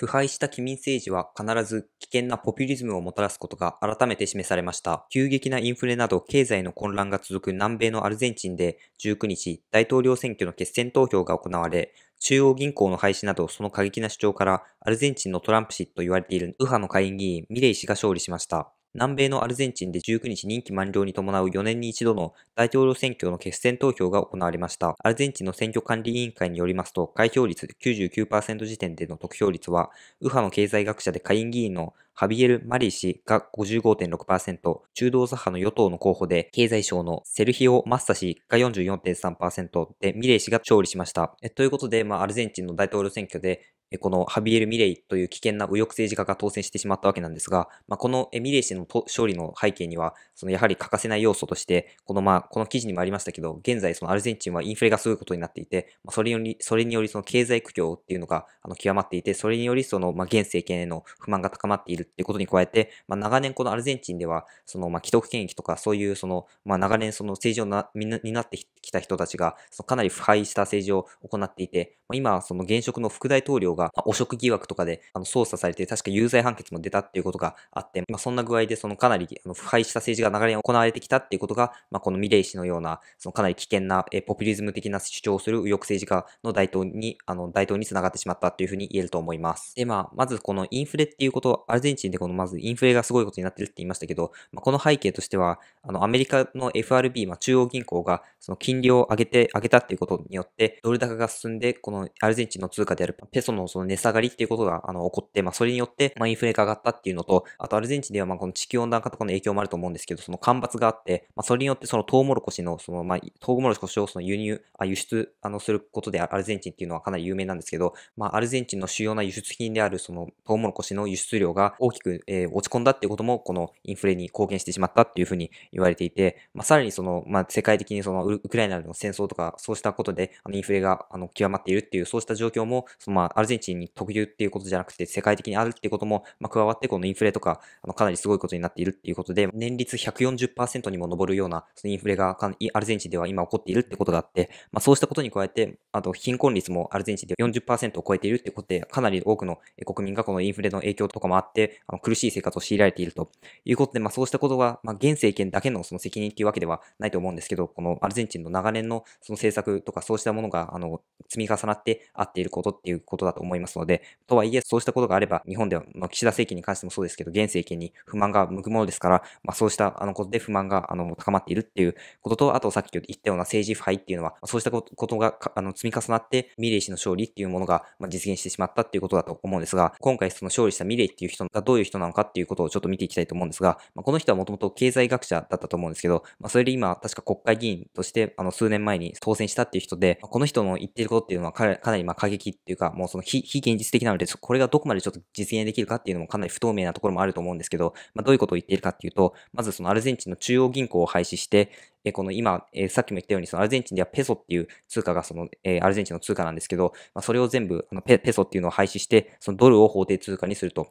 腐敗した機民政治は必ず危険なポピュリズムをもたらすことが改めて示されました。急激なインフレなど経済の混乱が続く南米のアルゼンチンで19日大統領選挙の決選投票が行われ、中央銀行の廃止などその過激な主張からアルゼンチンのトランプ氏と言われている右派の下院議員ミレイ氏が勝利しました。南米のアルゼンチンで19日任期満了に伴う4年に一度の大統領選挙の決選投票が行われました。アルゼンチンの選挙管理委員会によりますと、開票率99%時点での得票率は、右派の経済学者で下院議員のハビエル・マリー氏が55.6%、中道左派の与党の候補で経済省のセルヒオ・マッサ氏が44.3%でミレイ氏が勝利しました。ということで、まあ、アルゼンチンの大統領選挙でこのハビエル・ミレイという危険な右翼政治家が当選してしまったわけなんですが、まあ、このミレイ氏の勝利の背景には、そのやはり欠かせない要素として、このまあ、この記事にもありましたけど、現在そのアルゼンチンはインフレがすごいことになっていて、まあ、それより、それによりその経済苦境っていうのがあの極まっていて、それによりそのまあ現政権への不満が高まっているっていうことに加えて、まあ、長年このアルゼンチンでは、そのまあ既得権益とかそういうそのまあ長年その政治をな、になってきた人たちが、そのかなり腐敗した政治を行っていて、今、その現職の副大統領が、汚職疑惑とかであの捜査されて、確か有罪判決も出たっていうことがあって、まあ、そんな具合で、そのかなりあの腐敗した政治が流れに行われてきたっていうことが、まあ、このミレイ氏のような、そのかなり危険な、えポピュリズム的な主張をする右翼政治家の大統に、あの、大統につながってしまったというふうに言えると思います。で、まあ、まずこのインフレっていうこと、アルゼンチンでこのまずインフレがすごいことになってるって言いましたけど、まあ、この背景としては、あの、アメリカの FRB、まあ、中央銀行が、その金利を上げて、上げたっていうことによって、ドル高が進んで、このの、アルゼンチンの通貨であるペソのその値下がりっていうことが、あの、起こって、まあ、それによって、まあ、インフレが上がったっていうのと、あとアルゼンチンでは、まあ、この地球温暖化とかの影響もあると思うんですけど、その干ばつがあって、まあ、それによって、そのトウモロコシの、その、まあ、トウモロコシをその輸入、あ輸出、あの、することで、アルゼンチンっていうのはかなり有名なんですけど、まあ、アルゼンチンの主要な輸出品である、その、トウモロコシの輸出量が大きく、えー、落ち込んだっていうことも、このインフレに貢献してしまったっていうふうに言われていて、まあ、さらにその、まあ、世界的にその、ウクライナの戦争とか、そうしたことで、あの、インフレが、あの、極まっているっていう、そうした状況も、そのまあ、アルゼンチンに特有っていうことじゃなくて、世界的にあるっていうことも、まあ、加わって、このインフレとか、あの、かなりすごいことになっているっていうことで、年率140%にも上るような、そのインフレがかアルゼンチンでは今起こっているってことがあって、まあ、そうしたことに加えて、あと、貧困率もアルゼンチンで40%を超えているってことで、かなり多くの国民がこのインフレの影響とかもあって、あの苦しい生活を強いられているということで、まあ、そうしたことが、まあ、現政権だけのその責任っていうわけではないと思うんですけど、このアルゼンチンの長年のその政策とかそうしたものが、あの、積み重なってって合っていることっていうことだと思いますので、とはいえ、そうしたことがあれば、日本では、ま岸田政権に関してもそうですけど、現政権に不満が向くものですから、まあ、そうしたあのことで不満があの高まっているっていうことと、あとさっき言ったような政治腐敗っていうのは、そうしたことがあの積み重なって、ミレイ氏の勝利っていうものが、ま実現してしまったっていうことだと思うんですが、今回その勝利したミレイっていう人がどういう人なのかっていうことをちょっと見ていきたいと思うんですが、まあ、この人はもともと経済学者だったと思うんですけど、まあ、それで今、確か国会議員として、あの、数年前に当選したっていう人で、この人の言ってることっていうのは彼かかなりまあ過激っていうか、もうその非非現実的なので、これがどこまでちょっと実現できるかっていうのもかなり不透明なところもあると思うんですけど、まあ、どういうことを言っているかっていうと、まずそのアルゼンチンの中央銀行を廃止して、えこの今、えさっきも言ったように、そのアルゼンチンではペソっていう通貨がその、えアルゼンチンの通貨なんですけど、まあ、それを全部あのペ、ペソっていうのを廃止して、そのドルを法定通貨にすると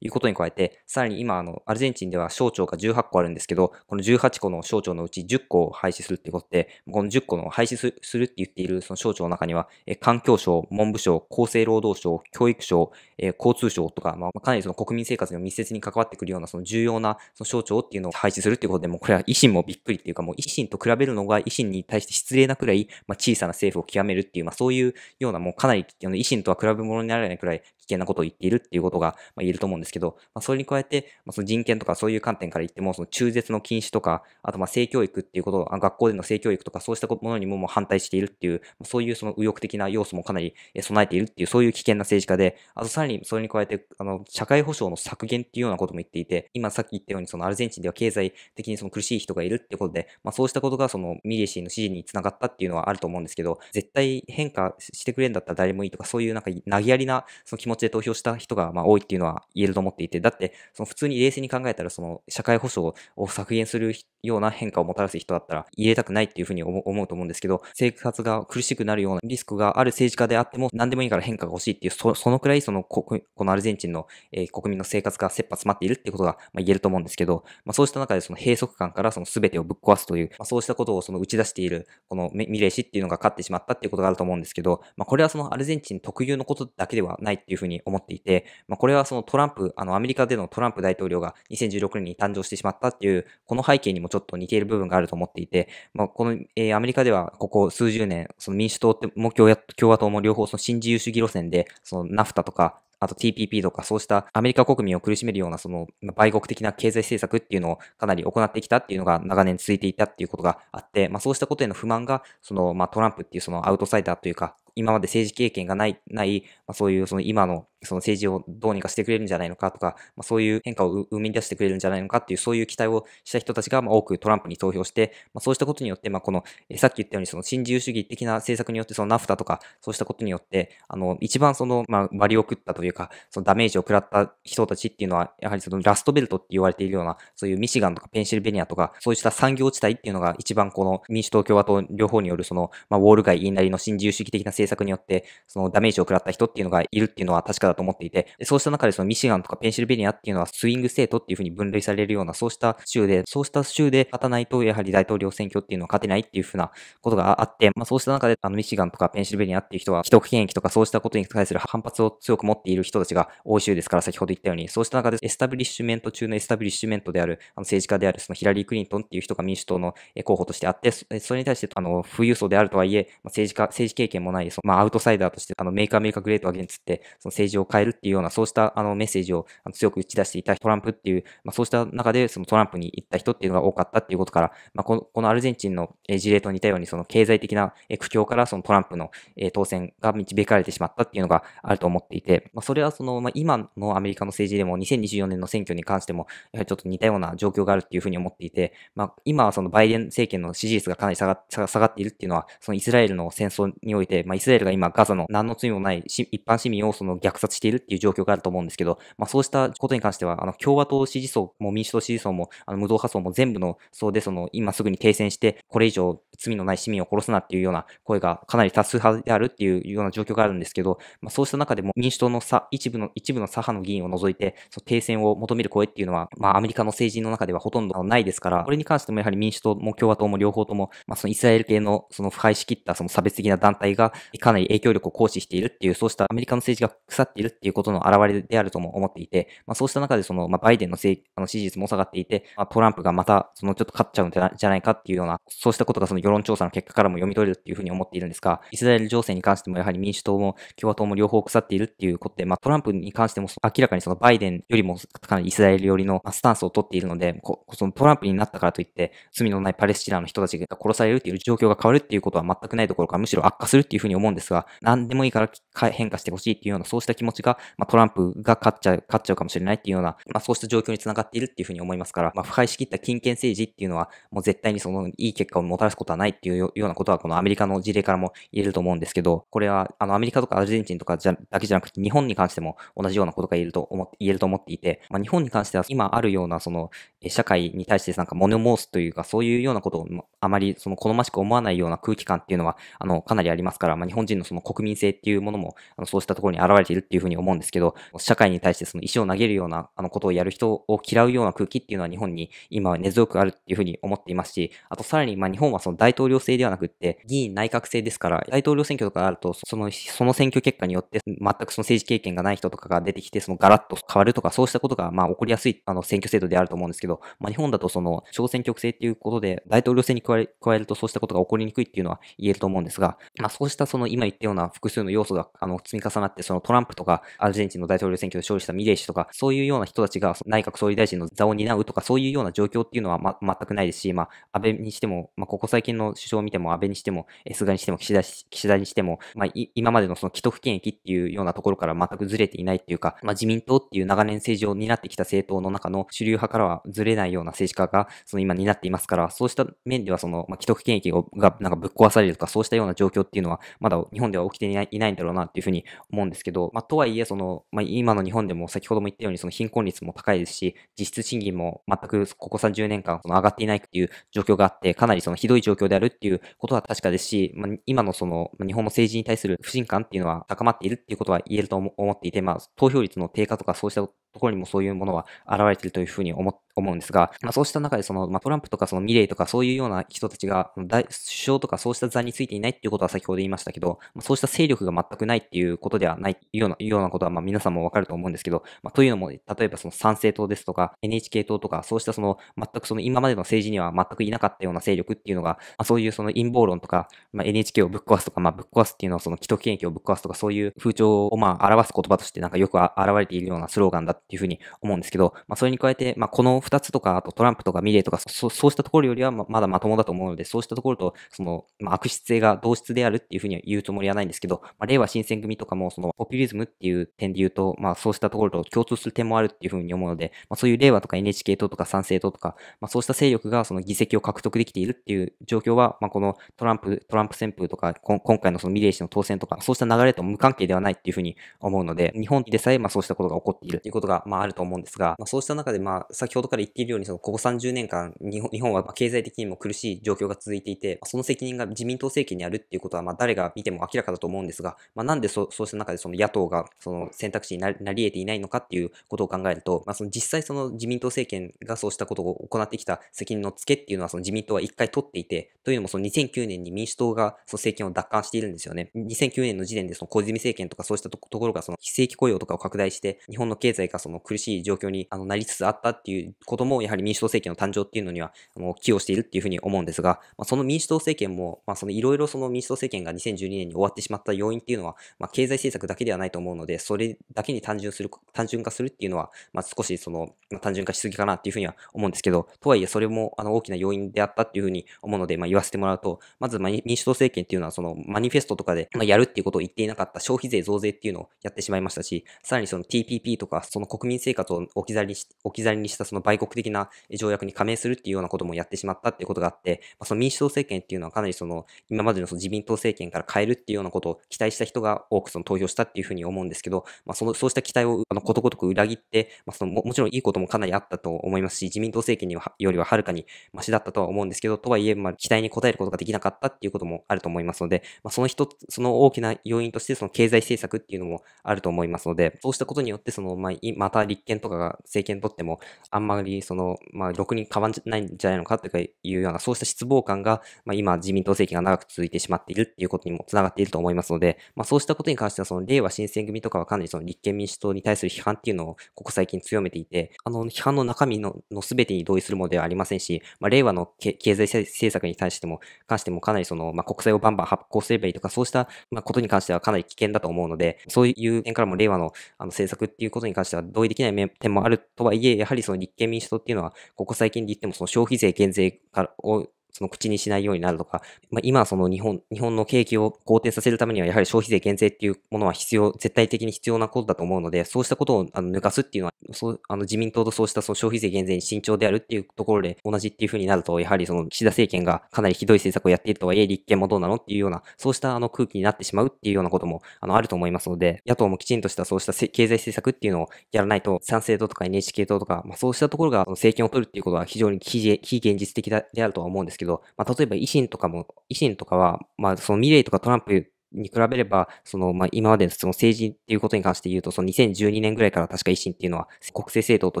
いうことに加えて、さらに今、あの、アルゼンチンでは省庁が18個あるんですけど、この18個の省庁のうち10個を廃止するってことで、この10個の廃止するって言っているその省庁の中には、え環境省、文部省、厚生労働省、教育省、え交通省とか、まあ、かなりその国民生活に密接に関わってくるような、その重要なその省庁っていうのを廃止するってことで、もうこれは維新もびっくりっていうか、もう維新新と比べるのが維新に対して失礼なくらい、まあ、小さな政府を極めるっていう、まあ、そういうようなもうかなりあの維新とは比べ物にならないくらい危険なことを言っているっていうことが、まあ、言えると思うんですけど、まあ、それに加えて、まあ、その人権とかそういう観点から言っても、その中絶の禁止とか、あとまあ性教育っていうことあ、学校での性教育とかそうしたものにももう反対しているっていう、まあ、そういうその右翼的な要素もかなり備えているっていう、そういう危険な政治家で、あとさらにそれに加えて、あの、社会保障の削減っていうようなことも言っていて、今さっき言ったようにそのアルゼンチンでは経済的にその苦しい人がいるってことで、まあそうしたことがそのミリエーの支持につながったっていうのはあると思うんですけど、絶対変化してくれるんだったら誰もいいとか、そういうなんか投げやりなその気持ちで投票した人がまあ多いっていうのは言えると思っていて、だってその普通に冷静に考えたらその社会保障を削減するような変化をもたらす人だったら入れたくないっていうふうに思うと思うんですけど、生活が苦しくなるようなリスクがある政治家であっても何でもいいから変化が欲しいっていう、そのくらいそのこのアルゼンチンの、えー、国民の生活が切羽詰まっているっていうことが、まあ、言えると思うんですけど、まあ、そうした中でその閉塞感からその全てをぶっ壊すというまあ、そうしたことをその打ち出している、このミレー氏っていうのが勝ってしまったっていうことがあると思うんですけど、まあ、これはそのアルゼンチン特有のことだけではないっていうふうに思っていて、まあ、これはそのトランプ、あの、アメリカでのトランプ大統領が2016年に誕生してしまったっていう、この背景にもちょっと似ている部分があると思っていて、まあ、この、えー、アメリカではここ数十年、その民主党っても共和党も両方その新自由主義路線で、そのナフタとかあと TPP とかそうしたアメリカ国民を苦しめるようなその売国的な経済政策っていうのをかなり行ってきたっていうのが長年続いていたっていうことがあって、まあ、そうしたことへの不満が、その、まあ、トランプっていうそのアウトサイダーというか、今まで政治経験がない、ない、まあ、そういうその今のその政治をどうにかしてくれるんじゃないのかとか、まあ、そういう変化を生み出してくれるんじゃないのかっていう、そういう期待をした人たちがまあ多くトランプに投票して、まあ、そうしたことによって、まあ、この、えさっき言ったようにその新自由主義的な政策によって、そのナフタとか、そうしたことによって、あの、一番その、まあ、割を食ったというか、そのダメージを食らった人たちっていうのは、やはりそのラストベルトって言われているような、そういうミシガンとかペンシルベニアとか、そうした産業地帯っていうのが一番この民主党共和党両方によるその、まあ、ウォール街言いなりの新自由主義的な政政策によって、そのダメージを食らった人っていうのがいるっていうのは確かだと思っていて、そうした中でそのミシガンとかペンシルベニアっていうのはスイングステートっていうふうに分類されるような、そうした州で、そうした州で勝たないと、やはり大統領選挙っていうのは勝てないっていうふうなことがあって、まあそうした中で、あのミシガンとかペンシルベニアっていう人は、既得権益とかそうしたことに対する反発を強く持っている人たちが多い州ですから、先ほど言ったように、そうした中でエスタブリッシュメント中のエスタブリッシュメントである、あの政治家であるそのヒラリー・クリントンっていう人が民主党の候補としてあって、それに対して、あの、富裕層であるとはいえ、政治家、政治経験もないそまあ、アウトサイダーとして、あの、メイカーメリカーグレートアゲンツって、その政治を変えるっていうような、そうしたあのメッセージを強く打ち出していたトランプっていう、まあ、そうした中で、そのトランプに行った人っていうのが多かったっていうことから、まあ、この、このアルゼンチンの事例と似たように、その経済的な苦境から、そのトランプの当選が導かれてしまったっていうのがあると思っていて、まあ、それはその、まあ、今のアメリカの政治でも2024年の選挙に関しても、やはりちょっと似たような状況があるっていうふうに思っていて、まあ、今はそのバイデン政権の支持率がかなり下が下がっているっていうのは、そのイスラエルの戦争において、まあ、スラエルが今ガザの何の罪もない一般市民をその虐殺しているっていう状況があると思うんですけど、まあそうしたことに関しては、あの共和党支持層も民主党支持層も、あの無党派層も全部の層でその今すぐに停戦して、これ以上罪のない市民を殺すなっていうような声がかなり多数派であるっていうような状況があるんですけど、まあそうした中でも民主党の差、一部の、一部の左派の議員を除いて、その停戦を求める声っていうのは、まあアメリカの政治の中ではほとんどないですから、これに関してもやはり民主党も共和党も両方とも、まあそのイスラエル系のその腐敗しきったその差別的な団体が、かなり影響力を行使しているっていう、そうしたアメリカの政治が腐っているっていうことの表れであるとも思っていて、まあ、そうした中でその、まあ、バイデンのせいあの支持率も下がっていて、まあ、トランプがまたそのちょっと勝っちゃうんじゃないかっていうような、そうしたことがその世論調査の結果からも読み取れるっていうふうに思っているんですが、イスラエル情勢に関してもやはり民主党も共和党も両方腐っているっていうことで、まあ、トランプに関しても明らかにそのバイデンよりもかなりイスラエル寄りのスタンスを取っているので、こそのトランプになったからといって、罪のないパレスチナの人たちが殺されるっていう状況が変わるっていうことは全くないところか、むしろ悪化するっていうふうに思思うんですが、何でもいいから変化してほしいっていうような、そうした気持ちが、まあ、トランプが勝っちゃう、勝っちゃうかもしれないっていうような、まあ、そうした状況につながっているっていうふうに思いますから、まあ、腐敗しきった金権政治っていうのは、もう絶対にその、いい結果をもたらすことはないっていうようなことは、このアメリカの事例からも言えると思うんですけど、これは、あの、アメリカとかアルゼンチンとかじゃだけじゃなくて、日本に関しても同じようなことが言えると思って、言えると思っていて、まあ、日本に関しては、今あるような、その、社会に対してなんか物申すというか、そういうようなことを、あまり、その、好ましく思わないような空気感っていうのは、あの、かなりありますから、まあ、日本人のその国民性っていうものも、あのそうしたところに現れているっていうふうに思うんですけど、社会に対してその石を投げるような、あのことをやる人を嫌うような空気っていうのは日本に今は根強くあるっていうふうに思っていますし、あとさらに、ま日本はその大統領制ではなくって、議員内閣制ですから、大統領選挙とかあると、その、その選挙結果によって、全くその政治経験がない人とかが出てきて、そのガラッと変わるとか、そうしたことが、まあ起こりやすい、あの、選挙制度であると思うんですけど、まあ日本だとその、小選挙区制っていうことで、大統領制に加えるとそうしたことが起こりにくいっていうのは言えると思うんですが、まあそうしたその今言ったような複数の要素があの積み重なって、そのトランプとかアルゼンチンの大統領選挙で勝利したミレイ氏とか、そういうような人たちが内閣総理大臣の座を担うとか、そういうような状況っていうのは、ま、全くないですし、まあ、安倍にしても、まあ、ここ最近の首相を見ても、安倍にしても、菅にしても、岸田岸田にしても、まあ、今までのその既得権益っていうようなところから全くずれていないっていうか、まあ、自民党っていう長年政治を担ってきた政党の中の主流派からはずれないような政治家が、その今担っていますから、そうした面では、その、まあ、既得権益がなんかぶっ壊されるとか、そうしたような状況っていうのは、まだ日本では起きていないんだろうなっていうふうに思うんですけど、まあ、とはいえ、その、まあ、今の日本でも先ほども言ったように、その貧困率も高いですし、実質賃金も全くここ30年間その上がっていないっていう状況があって、かなりそのひどい状況であるっていうことは確かですし、まあ、今のその、日本の政治に対する不信感っていうのは高まっているっていうことは言えると思っていて、まあ、投票率の低下とかそうしたところにもそういうものは現れているというふうに思思うんですが、まあ、そうした中でその、まあ、トランプとかそのミレイとかそういうような人たちが大首相とかそうした座についていないっていうことは先ほど言いましたけど、まあ、そうした勢力が全くないっていうことではないようなようなことはまあ皆さんもわかると思うんですけど、まあ、というのも例えばその参政党ですとか NHK 党とかそうしたその全くその今までの政治には全くいなかったような勢力っていうのが、まあ、そういうその陰謀論とか、まあ、NHK をぶっ壊すとか、まあ、ぶっ壊すっていうのはその既得権益をぶっ壊すとかそういう風潮をまあ表す言葉としてなんかよく現れているようなスローガンだっていうふうに思うんですけど、まあ、それに加えて、まあ、この2つとか、あとトランプとかミレーとか、そそうしたところよりはまだまともだと思うので、そうしたところと、その、まあ、悪質性が同質であるっていうふうには言うつもりはないんですけど、まあ、令和新選組とかも、その、ポピュリズムっていう点で言うと、まあ、そうしたところと共通する点もあるっていうふうに思うので、まあ、そういう令和とか NHK 党とか賛成党とか、まあ、そうした勢力がその議席を獲得できているっていう状況は、まあ、このトランプ、トランプ旋風とか、今回のそのミレー氏の当選とか、そうした流れと無関係ではないっていうふうに思うので、日本でさえ、まあ、そうしたことが起こっているということがが、まあ、あると思うんですが、まあ、そうした中で、まあ、先ほどから言っているように、その、ここ30年間、日本は経済的にも苦しい状況が続いていて、その責任が自民党政権にあるっていうことは、まあ、誰が見ても明らかだと思うんですが、まあ、なんでそそうした中で、その野党が、その選択肢になり得ていないのかっていうことを考えると、まあ、その実際その自民党政権がそうしたことを行ってきた責任のつけっていうのは、その自民党は一回取っていて、というのも、その2009年に民主党がその政権を奪還しているんですよね。2009年の時点で、その小泉政権とかそうしたところが、その非正規雇用とかを拡大して、日本の経済がその苦しい状況にあのなりつつあったっていうことも、やはり民主党政権の誕生っていうのには、あの、寄与しているっていうふうに思うんですが、まあ、その民主党政権も、まあ、そのいろいろその民主党政権が2012年に終わってしまった要因っていうのは、まあ、経済政策だけではないと思うので、それだけに単純する、単純化するっていうのは、まあ、少しその、まあ、単純化しすぎかなっていうふうには思うんですけど、とはいえそれも、あの、大きな要因であったっていうふうに思うので、まあ、言わせてもらうと、まず、民主党政権っていうのは、その、マニフェストとかで、まあ、やるっていうことを言っていなかった消費税増税っていうのをやってしまいましたし、さらにその TPP とか、その国民生活を置き去りにし置き去りにしたその売国的な条約に加盟するっていうようなこともやってしまったっていうことがあって、まあ、その民主党政権っていうのはかなりその今までのその自民党政権から変えるっていうようなことを期待した人が多くその投票したっていうふうに思うんですけど、まあ、そのそうした期待をあのことごとく裏切って、まあ、そのももちろんいいこともかなりあったと思いますし、自民党政権にはよりははるかにマシだったとは思うんですけど、とはいえ、まあ、期待に応えることができなかったっていうこともあると思いますので、まあ、その一つ、その大きな要因としてその経済政策っていうのもあると思いますので、そうしたことによってその、まあ、また立憲とかが政権取っても、あんまりその、まあ、ろくに変わんないんじゃないのかというような、そうした失望感が、まあ、今、自民党政権が長く続いてしまっているっていうことにもつながっていると思いますので、まあ、そうしたことに関しては、その、令和新選組とかはかなりその立憲民主党に対する批判っていうのを、ここ最近強めていて、あの、批判の中身の全てに同意するものではありませんし、まあ、令和の経済政策に対しても、関してもかなりその、まあ、国債をバンバン発行すればいいとか、そうした、まことに関してはかなり危険だと思うので、そういう点からも令和のあの政策っていうことに関しては、は同意できない点もあるとはいえ、やはりその立憲民主党っていうのは、ここ最近で言ってもその消費税減税をその口にしないようになるとか、まあ、今その日本、日本の景気を肯定させるためには、やはり消費税減税っていうものは必要、絶対的に必要なことだと思うので、そうしたことをあの抜かすっていうのは、そうあの自民党とそうしたその消費税減税に慎重であるっていうところで同じっていうふうになると、やはりその岸田政権がかなりひどい政策をやっているとはいえ、立憲もどうなのっていうような、そうしたあの空気になってしまうっていうようなこともあのあると思いますので、野党もきちんとしたそうした経済政策っていうのをやらないと、賛成党とか NHK 党とか、まあ、そうしたところが政権を取るっていうことは非常に非現実的であるとは思うんですけど、けど、まあ、例えば維新とかも、維新とかは、まあ、そのミレイとかトランプに比べれば、その、まあ、今までその政治っていうことに関して言うと、その2012年ぐらいから確か維新っていうのは国政政党と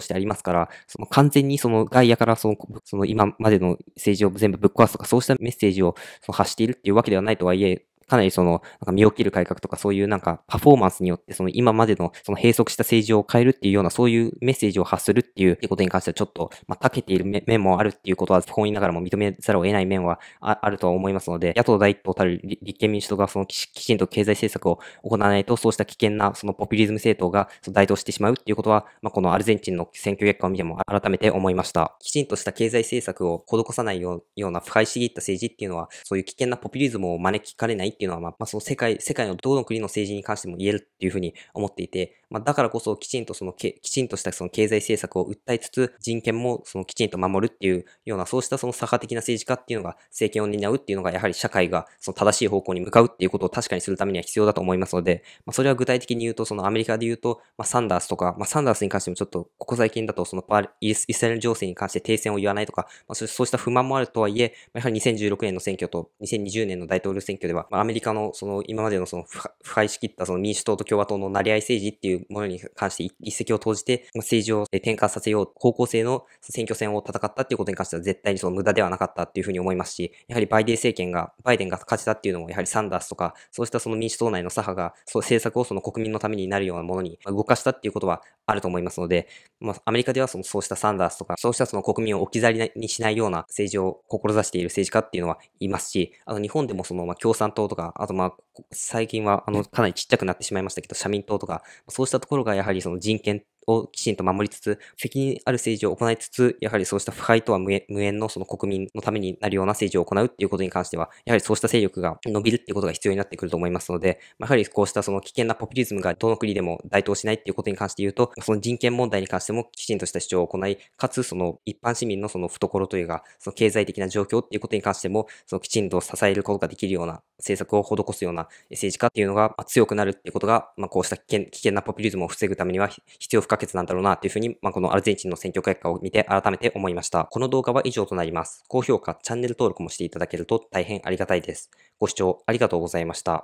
してありますから、その完全にその外野からその、その今までの政治を全部ぶっ壊すとか、そうしたメッセージをその発しているっていうわけではないとはいえ、かなりその、なんか身を切る改革とかそういうなんかパフォーマンスによって、その今までのその閉塞した政治を変えるっていうようなそういうメッセージを発するっていうことに関してはちょっと、まあ、長けている面もあるっていうことは、本意ながらも認めざるを得ない面はあるとは思いますので、野党第一党たる立憲民主党がそのきちんと経済政策を行わないと、そうした危険なそのポピュリズム政党が台頭してしまうっていうことは、まあ、このアルゼンチンの選挙結果を見ても改めて思いました。きちんとした経済政策を施さないような不敗しぎった政治っていうのは、そういう危険なポピュリズムを招きかねないっていうのは、まあ、まその世界、世界のどの国の政治に関しても言えるっていうふうに思っていて、まあ、だからこそきちんとそのけ、きちんとしたその経済政策を訴えつつ、人権もそのきちんと守るっていうような、そうしたその左派的な政治家っていうのが政権を担うっていうのが、やはり社会がその正しい方向に向かうっていうことを確かにするためには必要だと思いますので、まあ、それは具体的に言うと、そのアメリカで言うと、まあ、サンダースとか、まあ、サンダースに関してもちょっと、ここ最近だと、そのパイスラエル情勢に関して停戦を言わないとか、まあ、そうした不満もあるとはいえ、やはり2016年の選挙と2020年の大統領選挙では、まあアメリカのその今までのその腐敗しきったその民主党と共和党のなり合い政治っていうものに関して一石を投じて、政治を転換させよう、方向性の選挙戦を戦ったっていうことに関しては絶対にその無駄ではなかったっていうふうに思いますし、やはりバイデン政権が、バイデンが勝ちたっていうのも、やはりサンダースとか、そうしたその民主党内の左派が、その政策をその国民のためになるようなものに動かしたっていうことはあると思いますので、まあ、アメリカではそのそうしたサンダースとか、そうしたその国民を置き去りにしないような政治を志している政治家っていうのはいますし、あの日本でもそのまあ共産党とか、あとまあ、最近はあの、かなりちっちゃくなってしまいましたけど、社民党とか、そうしたところがやはりその人権をきちんと守りつつ、責任ある政治を行いつつ、やはりそうした腐敗とは無縁のその国民のためになるような政治を行うっていうことに関しては、やはりそうした勢力が伸びるっていうことが必要になってくると思いますので、やはりこうしたその危険なポピュリズムがどの国でも台頭しないっていうことに関して言うと、その人権問題に関してもきちんとした主張を行い、かつその一般市民のその懐というか、その経済的な状況っていうことに関しても、そのきちんと支えることができるような政策を施すような政治家っていうのが強くなるっていうことが、まあ、こうした危険危険なポピュリズムを防ぐためには必要不可欠なんだろうなっていうふうに、まあ、このアルゼンチンの選挙結果を見て改めて思いました。この動画は以上となります。高評価、チャンネル登録もしていただけると大変ありがたいです。ご視聴ありがとうございました。